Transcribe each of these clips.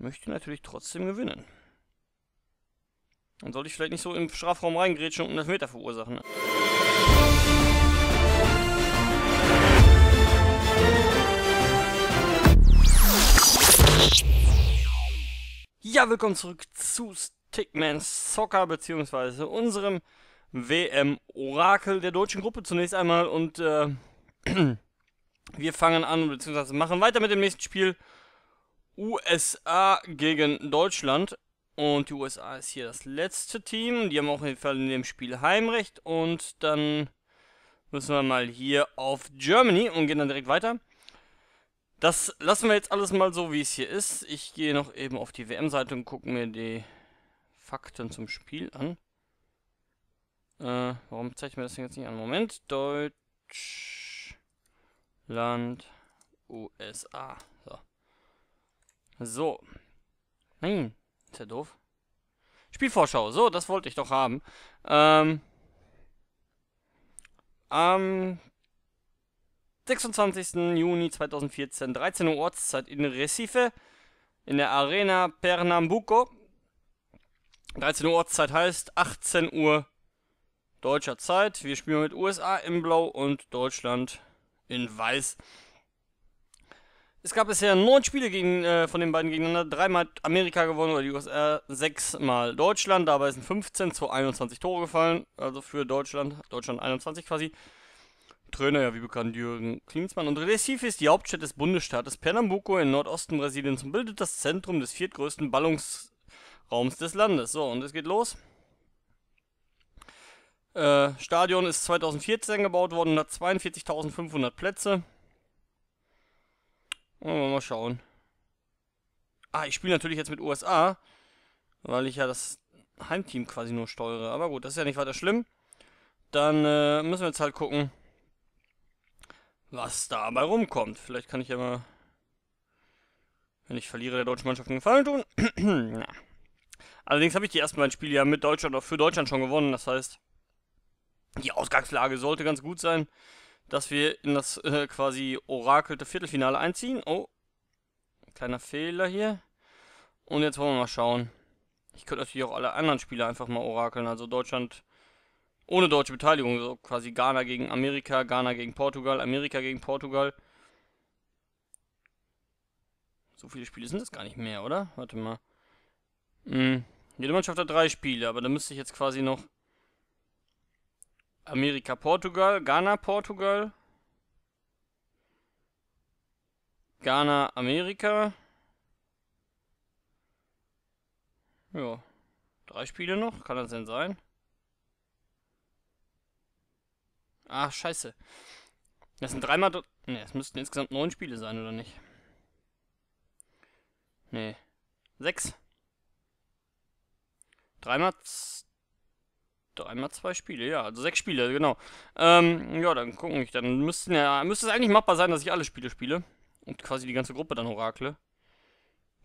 möchte natürlich trotzdem gewinnen. Dann sollte ich vielleicht nicht so im Strafraum reingrätschen und das Meter verursachen. Ne? Ja, willkommen zurück zu Stickman Soccer, bzw. unserem WM-Orakel der deutschen Gruppe zunächst einmal. Und äh, wir fangen an, bzw. machen weiter mit dem nächsten Spiel. USA gegen Deutschland. Und die USA ist hier das letzte Team. Die haben auf jeden Fall in dem Spiel Heimrecht. Und dann müssen wir mal hier auf Germany und gehen dann direkt weiter. Das lassen wir jetzt alles mal so, wie es hier ist. Ich gehe noch eben auf die WM-Seite und gucke mir die Fakten zum Spiel an. Äh, warum zeige ich mir das denn jetzt nicht an? Moment. Deutschland, USA. So. Nein. Hm, ist ja doof. Spielvorschau. So, das wollte ich doch haben. Ähm. Am 26. Juni 2014, 13 Uhr Ortszeit in Recife, in der Arena Pernambuco. 13 Uhr Ortszeit heißt 18 Uhr deutscher Zeit. Wir spielen mit USA in Blau und Deutschland in Weiß. Es gab bisher neun Spiele gegen, äh, von den beiden gegeneinander. Dreimal hat Amerika gewonnen oder die USA, sechsmal Deutschland. Dabei sind 15 zu 21 Tore gefallen. Also für Deutschland, Deutschland 21 quasi. Trainer, ja wie bekannt, Jürgen Klinsmann. Und Recife ist die Hauptstadt des Bundesstaates Pernambuco in Nordosten Brasiliens und bildet das Zentrum des viertgrößten Ballungsraums des Landes. So, und es geht los. Äh, Stadion ist 2014 gebaut worden und hat 42.500 Plätze mal schauen. Ah, ich spiele natürlich jetzt mit USA, weil ich ja das Heimteam quasi nur steuere. Aber gut, das ist ja nicht weiter schlimm. Dann äh, müssen wir jetzt halt gucken, was dabei rumkommt. Vielleicht kann ich ja mal, wenn ich verliere, der deutschen Mannschaft einen Gefallen tun. ja. Allerdings habe ich die ersten beiden Spiele ja mit Deutschland oder für Deutschland schon gewonnen. Das heißt, die Ausgangslage sollte ganz gut sein dass wir in das äh, quasi orakelte Viertelfinale einziehen. Oh, kleiner Fehler hier. Und jetzt wollen wir mal schauen. Ich könnte natürlich auch alle anderen Spiele einfach mal orakeln. Also Deutschland ohne deutsche Beteiligung. So quasi Ghana gegen Amerika, Ghana gegen Portugal, Amerika gegen Portugal. So viele Spiele sind das gar nicht mehr, oder? Warte mal. Hm. Jede Mannschaft hat drei Spiele, aber da müsste ich jetzt quasi noch Amerika, Portugal, Ghana, Portugal. Ghana, Amerika. Ja. Drei Spiele noch? Kann das denn sein? Ach, scheiße. Das sind dreimal... Ne, es müssten insgesamt neun Spiele sein, oder nicht? Ne. Sechs. Dreimal Dreimal zwei Spiele, ja. Also sechs Spiele, genau. Ähm, ja, dann gucken ich. Dann müssten ja, müsste es eigentlich machbar sein, dass ich alle Spiele spiele. Und quasi die ganze Gruppe dann orakle.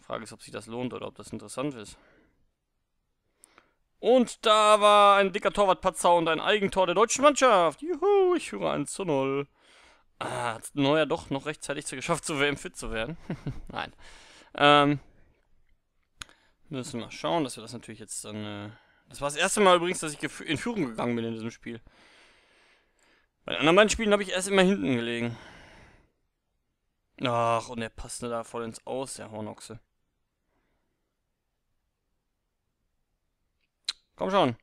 Frage ist, ob sich das lohnt oder ob das interessant ist. Und da war ein dicker Torwartpatzer und ein Eigentor der deutschen Mannschaft. Juhu, ich höre 1 zu 0. Ah, hat Neuer doch noch rechtzeitig geschafft, zu WM fit zu werden. Nein. Ähm, müssen wir mal schauen, dass wir das natürlich jetzt dann... Äh das war das erste Mal übrigens, dass ich in Führung gegangen bin in diesem Spiel. Bei den anderen beiden Spielen habe ich erst immer hinten gelegen. Ach, und der passt da voll ins Aus, der Hornochse. Komm schon.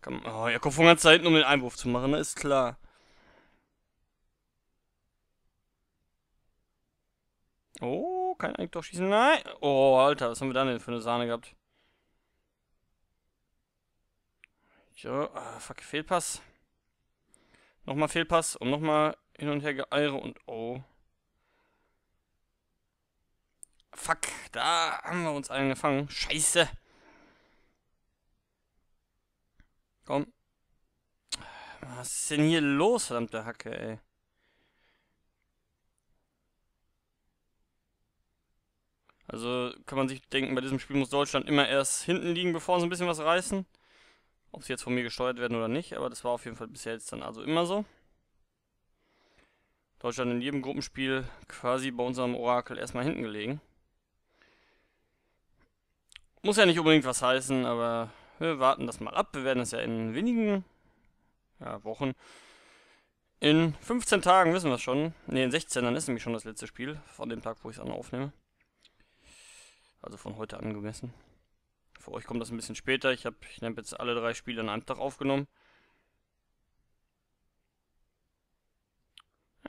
Komm, oh, er kommt von ganz da hinten, um den Einwurf zu machen, ne? Ist klar. Oh, kein Eigentor schießen. Nein. Oh, Alter, was haben wir dann denn für eine Sahne gehabt? So, ah, äh, fuck, Fehlpass. Nochmal Fehlpass und nochmal hin und her geeire und oh. Fuck, da haben wir uns einen gefangen. Scheiße. Komm. Was ist denn hier los, verdammte Hacke, ey? Also kann man sich denken, bei diesem Spiel muss Deutschland immer erst hinten liegen, bevor sie ein bisschen was reißen. Ob sie jetzt von mir gesteuert werden oder nicht, aber das war auf jeden Fall bisher jetzt dann also immer so. Deutschland in jedem Gruppenspiel quasi bei unserem Orakel erstmal hinten gelegen. Muss ja nicht unbedingt was heißen, aber wir warten das mal ab. Wir werden das ja in wenigen ja, Wochen. In 15 Tagen wissen wir es schon. Ne, in 16, dann ist nämlich schon das letzte Spiel von dem Tag, wo ich es an aufnehme. Also von heute angemessen. Für euch kommt das ein bisschen später. Ich habe ich hab jetzt alle drei Spiele an einem Tag aufgenommen.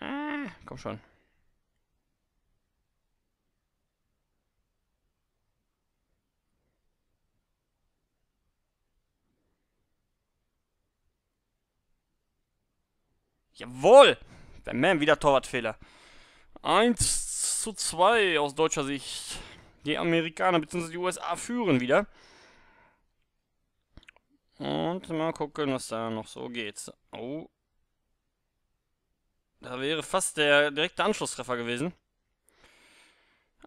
Ah, komm schon. Jawohl! Der Man wieder Torwartfehler. 1 zu 2 aus deutscher Sicht. Die Amerikaner bzw. die USA führen wieder. Und mal gucken, was da noch so geht. Oh. Da wäre fast der direkte Anschlusstreffer gewesen.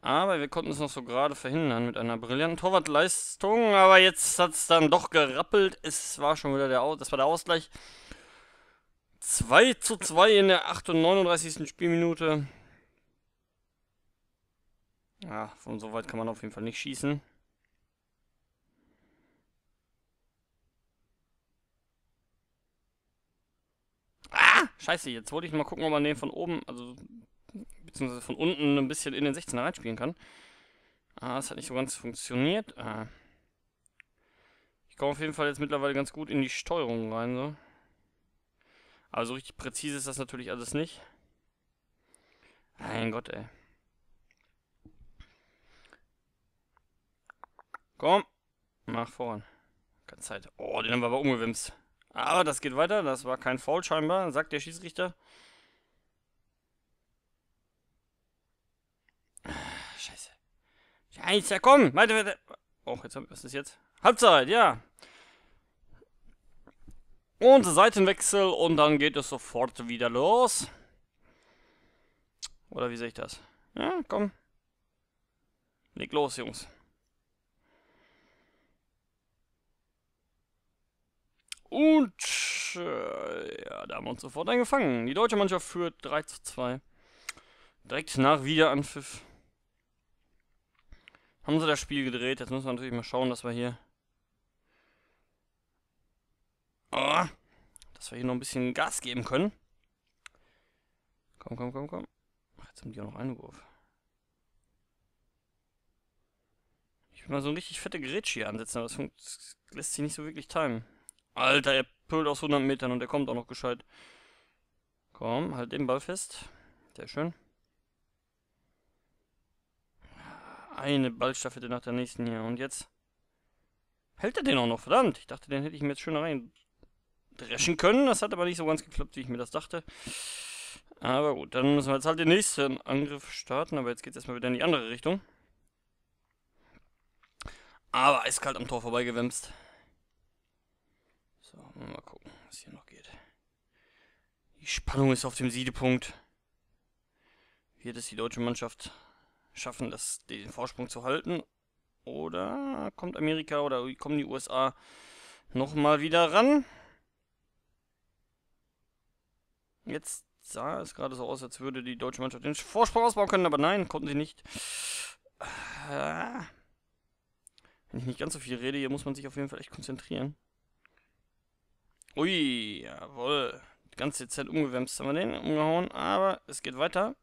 Aber wir konnten es noch so gerade verhindern mit einer brillanten Torwartleistung. Aber jetzt hat es dann doch gerappelt. Es war schon wieder der Aus das war der Ausgleich. 2 zu 2 in der 38. Spielminute. Ja, von so weit kann man auf jeden Fall nicht schießen. Ah! Scheiße, jetzt wollte ich mal gucken, ob man den von oben, also beziehungsweise von unten ein bisschen in den 16er reinspielen kann. Ah, es hat nicht so ganz funktioniert. Ah. Ich komme auf jeden Fall jetzt mittlerweile ganz gut in die Steuerung rein, so. Aber so richtig präzise ist das natürlich alles nicht. Mein Gott, ey. Komm. Nach vorn. Keine Zeit. Oh, den haben wir aber umgewimst. Aber das geht weiter. Das war kein Foul scheinbar, sagt der Schießrichter. Scheiße. Scheiße, komm. Weiter, weiter. Oh, jetzt hab, was ist jetzt? Halbzeit, ja. Und Seitenwechsel und dann geht es sofort wieder los. Oder wie sehe ich das? Ja, komm. Leg los, Jungs. Und äh, ja, da haben wir uns sofort eingefangen. Die deutsche Mannschaft führt 3 zu 2. Direkt nach Wiederanpfiff. Haben sie das Spiel gedreht. Jetzt müssen wir natürlich mal schauen, dass wir hier... Oh, dass wir hier noch ein bisschen Gas geben können. Komm, komm, komm, komm. Ach, jetzt haben die auch noch einen Wurf. Ich will mal so ein richtig fette Gerätsch hier ansetzen, aber das lässt sich nicht so wirklich timen. Alter, er pölt aus 100 Metern und er kommt auch noch gescheit. Komm, halt den Ball fest. Sehr schön. Eine Ballstaffette nach der nächsten hier. Und jetzt hält er den auch noch, verdammt. Ich dachte, den hätte ich mir jetzt schön reindreschen können. Das hat aber nicht so ganz geklappt, wie ich mir das dachte. Aber gut, dann müssen wir jetzt halt den nächsten Angriff starten. Aber jetzt geht es erstmal wieder in die andere Richtung. Aber eiskalt am Tor vorbeigewemst. So, mal gucken, was hier noch geht. Die Spannung ist auf dem Siedepunkt. Wird es die deutsche Mannschaft schaffen, das, den Vorsprung zu halten? Oder kommt Amerika oder kommen die USA nochmal wieder ran? Jetzt sah es gerade so aus, als würde die deutsche Mannschaft den Vorsprung ausbauen können, aber nein, konnten sie nicht. Wenn ich nicht ganz so viel rede, hier muss man sich auf jeden Fall echt konzentrieren. Ui, jawohl. Die ganze Zeit umgewämst haben wir den, umgehauen, aber es geht weiter.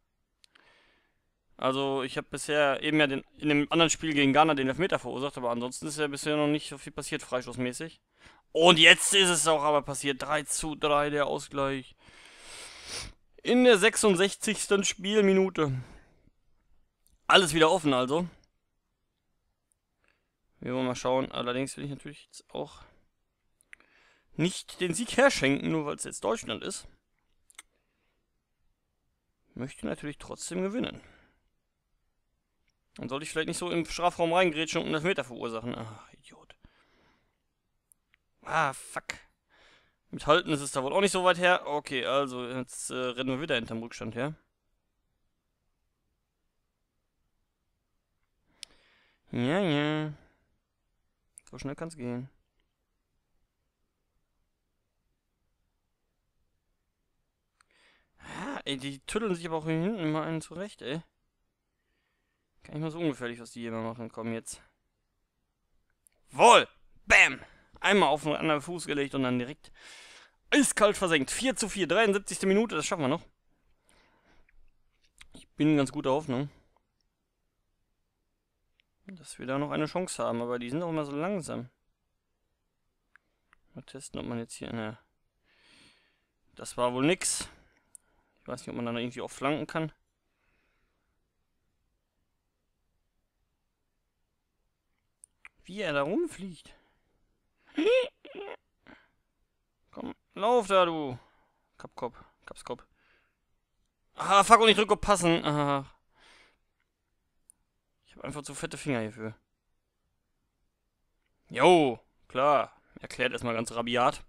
Also ich habe bisher eben ja den, in dem anderen Spiel gegen Ghana den Elfmeter verursacht, aber ansonsten ist ja bisher noch nicht so viel passiert, freischussmäßig. Und jetzt ist es auch aber passiert. 3 zu 3, der Ausgleich. In der 66. Spielminute. Alles wieder offen also. Wir wollen mal schauen. Allerdings will ich natürlich jetzt auch nicht den Sieg herschenken, nur weil es jetzt Deutschland ist. Möchte natürlich trotzdem gewinnen. Dann sollte ich vielleicht nicht so im Strafraum reingrätschen und das Meter verursachen. Ach, Idiot. Ah, fuck. Mit Halten ist es da wohl auch nicht so weit her. Okay, also jetzt äh, rennen wir wieder hinterm Rückstand her. Ja, ja. So schnell kann es gehen. ey, die tütteln sich aber auch hier hinten mal einen zurecht, ey. Kann ich mal so ungefährlich, was die hier immer machen. Komm jetzt. Woll! Bam! Einmal auf den anderen Fuß gelegt und dann direkt eiskalt versenkt. 4 zu 4, 73. Minute, das schaffen wir noch. Ich bin in ganz guter Hoffnung, dass wir da noch eine Chance haben, aber die sind auch immer so langsam. Mal testen, ob man jetzt hier... Na, ne. das war wohl nix. Ich weiß nicht, ob man dann irgendwie auch flanken kann. Wie er da rumfliegt. Komm, lauf da, du. Kapkop, Kapskop. Ah, fuck, und ich drücke passen. Ah. Ich habe einfach zu fette Finger hierfür. Jo, klar. Erklärt erstmal ganz rabiat.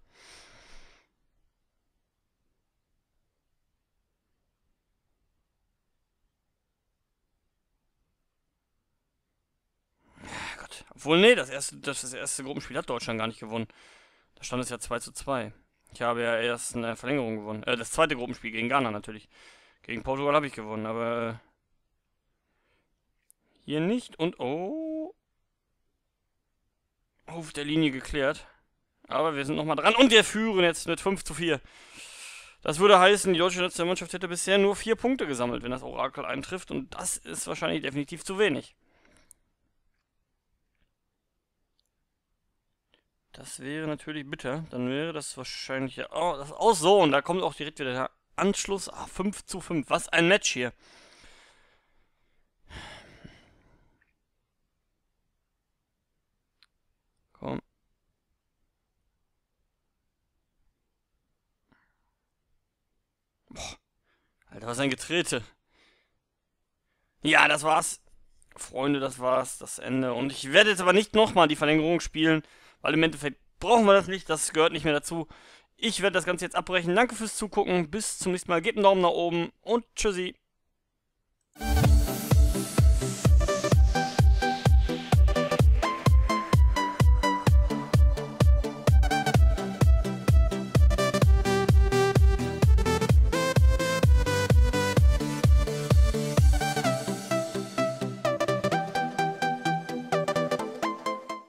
Obwohl, nee, das erste, das, das erste Gruppenspiel hat Deutschland gar nicht gewonnen. Da stand es ja 2 zu 2. Ich habe ja erst eine Verlängerung gewonnen. Äh, das zweite Gruppenspiel gegen Ghana natürlich. Gegen Portugal habe ich gewonnen, aber äh, hier nicht. Und oh, auf der Linie geklärt. Aber wir sind nochmal dran. Und wir führen jetzt mit 5 zu 4. Das würde heißen, die deutsche Nationalmannschaft hätte bisher nur 4 Punkte gesammelt, wenn das Orakel eintrifft. Und das ist wahrscheinlich definitiv zu wenig. Das wäre natürlich bitter. Dann wäre das wahrscheinlich. Oh, das auch so. Und da kommt auch direkt wieder der Anschluss. Ah, 5 zu 5. Was ein Match hier. Komm. Boah. Alter, was ein Getrete. Ja, das war's. Freunde, das war's. Das Ende. Und ich werde jetzt aber nicht nochmal die Verlängerung spielen. Weil im Endeffekt brauchen wir das nicht, das gehört nicht mehr dazu. Ich werde das Ganze jetzt abbrechen. Danke fürs Zugucken, bis zum nächsten Mal. Gebt einen Daumen nach oben und tschüssi.